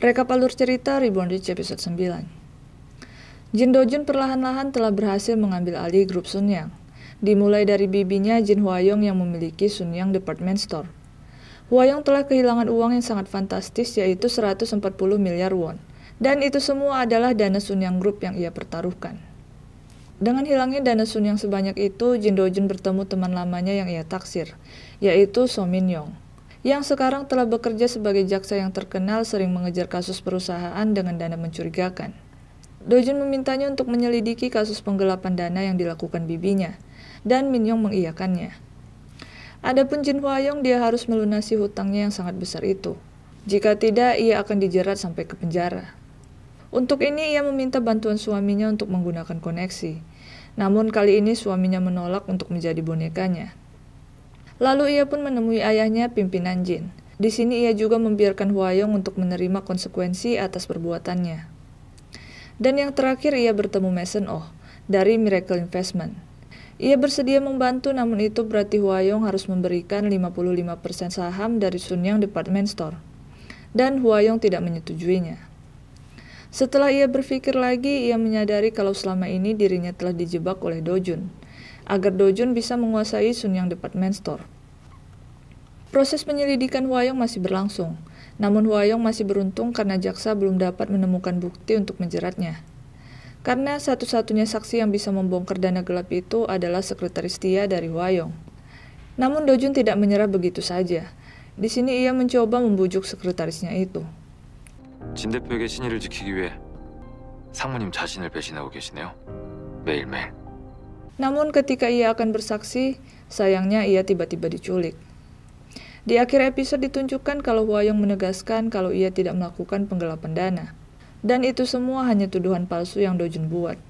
Rekap alur cerita Reborn Rich episode 9. Jin Dojun perlahan-lahan telah berhasil mengambil alih grup Sun Yang. Dimulai dari bibinya Jin Huayong yang memiliki Sun Yang Department Store. Huayong telah kehilangan uang yang sangat fantastis yaitu 140 miliar won. Dan itu semua adalah dana Sun Yang Group yang ia pertaruhkan. Dengan hilangnya dana Sun Yang sebanyak itu, Jin Dojun bertemu teman lamanya yang ia taksir, yaitu So Min Yong yang sekarang telah bekerja sebagai jaksa yang terkenal sering mengejar kasus perusahaan dengan dana mencurigakan. Dojun memintanya untuk menyelidiki kasus penggelapan dana yang dilakukan bibinya, dan Min Yong mengiyakannya. Adapun Jin Hwayong dia harus melunasi hutangnya yang sangat besar itu. Jika tidak, ia akan dijerat sampai ke penjara. Untuk ini ia meminta bantuan suaminya untuk menggunakan koneksi. Namun kali ini suaminya menolak untuk menjadi bonekanya. Lalu ia pun menemui ayahnya pimpinan jin. Di sini ia juga membiarkan Huayong untuk menerima konsekuensi atas perbuatannya. Dan yang terakhir ia bertemu Mason Oh dari Miracle Investment. Ia bersedia membantu namun itu berarti Huayong harus memberikan 55% saham dari Sunyang Department Store. Dan Huayong tidak menyetujuinya. Setelah ia berpikir lagi, ia menyadari kalau selama ini dirinya telah dijebak oleh Dojun agar Dojun bisa menguasai Sun yang Department Store. Proses penyelidikan Huayong masih berlangsung, namun Huayong masih beruntung karena jaksa belum dapat menemukan bukti untuk menjeratnya. Karena satu-satunya saksi yang bisa membongkar dana gelap itu adalah sekretaris Tia dari Huayong. Namun Dojun tidak menyerah begitu saja. Di sini ia mencoba membujuk sekretarisnya itu. Jin 대표에게 신의를 지키기 위해 상무님 자신을 배신하고 계시네요. 매일매일. Namun ketika ia akan bersaksi, sayangnya ia tiba-tiba diculik. Di akhir episode ditunjukkan kalau Huayong menegaskan kalau ia tidak melakukan penggelapan dana. Dan itu semua hanya tuduhan palsu yang Dojun buat.